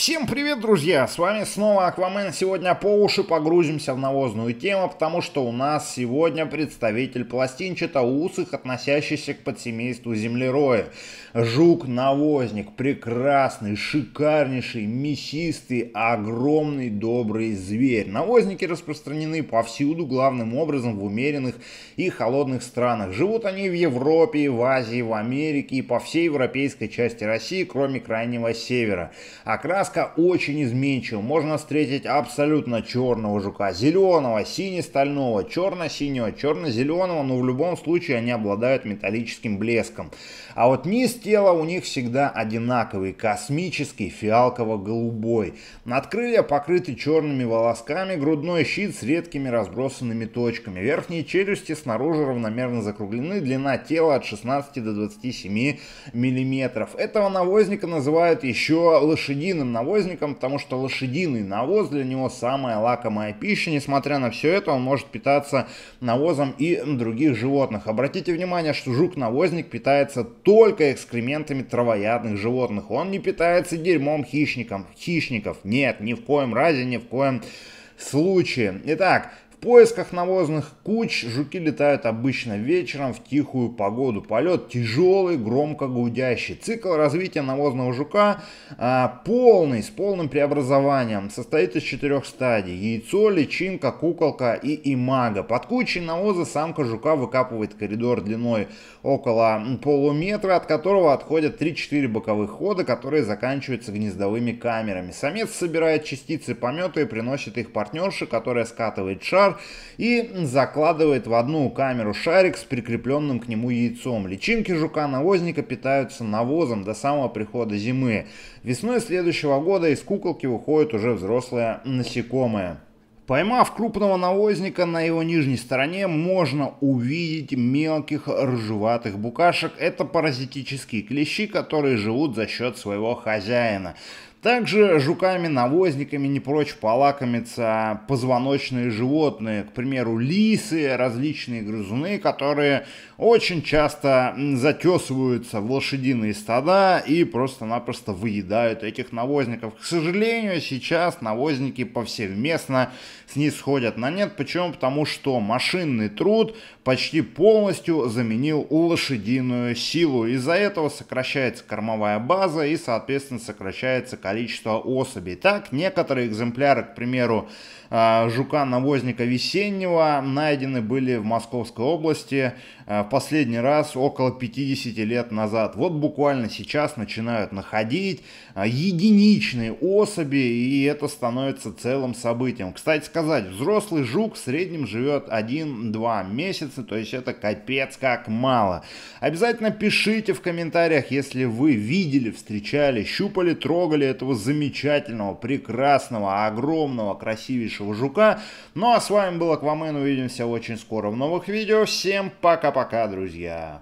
Всем привет, друзья! С вами снова Аквамен. Сегодня по уши погрузимся в навозную тему, потому что у нас сегодня представитель пластинчатоусых, усых, относящийся к подсемейству землероя. Жук-навозник, прекрасный, шикарнейший, мясистый, огромный, добрый зверь. Навозники распространены повсюду, главным образом в умеренных и холодных странах. Живут они в Европе, в Азии, в Америке и по всей европейской части России, кроме Крайнего Севера. Окрас Окраска очень изменчива. Можно встретить абсолютно черного жука, зеленого, сине-стального, черно-синего, черно-зеленого, но в любом случае они обладают металлическим блеском. А вот низ тела у них всегда одинаковый, космический, фиалково-голубой. Надкрылья покрыты черными волосками, грудной щит с редкими разбросанными точками. Верхние челюсти снаружи равномерно закруглены, длина тела от 16 до 27 миллиметров. Этого навозника называют еще лошадиным навозником, потому что лошадиный навоз для него самая лакомая пища. Несмотря на все это, он может питаться навозом и других животных. Обратите внимание, что жук-навозник питается только экскрементами травоядных животных. Он не питается дерьмом хищников. Хищников нет, ни в коем разе, ни в коем случае. Итак, поисках навозных куч жуки летают обычно вечером в тихую погоду. Полет тяжелый, громко гудящий. Цикл развития навозного жука а, полный, с полным преобразованием. Состоит из четырех стадий. Яйцо, личинка, куколка и имага. Под кучей навоза самка жука выкапывает коридор длиной около полуметра, от которого отходят 3-4 боковых хода, которые заканчиваются гнездовыми камерами. Самец собирает частицы помета и приносит их партнерше, которая скатывает шар камер и закладывает в одну камеру шарик с прикрепленным к нему яйцом. Личинки жука-навозника питаются навозом до самого прихода зимы. Весной следующего года из куколки выходят уже взрослые насекомые. Поймав крупного навозника, на его нижней стороне можно увидеть мелких ржеватых букашек. Это паразитические клещи, которые живут за счет своего хозяина. Также жуками-навозниками не прочь полакомиться позвоночные животные, к примеру, лисы, различные грызуны, которые очень часто затесываются в лошадиные стада и просто-напросто выедают этих навозников. К сожалению, сейчас навозники повсеместно снисходят на нет. Почему? Потому что машинный труд почти полностью заменил лошадиную силу. Из-за этого сокращается кормовая база и, соответственно, сокращается количество количество особей. Так, некоторые экземпляры, к примеру, а, жука-навозника весеннего найдены были в Московской области а, в последний раз около 50 лет назад. Вот буквально сейчас начинают находить а, единичные особи, и это становится целым событием. Кстати сказать, взрослый жук в среднем живет 1-2 месяца, то есть это капец как мало. Обязательно пишите в комментариях, если вы видели, встречали, щупали, трогали это этого замечательного, прекрасного, огромного, красивейшего жука. Ну а с вами был Аквамен, увидимся очень скоро в новых видео. Всем пока-пока, друзья!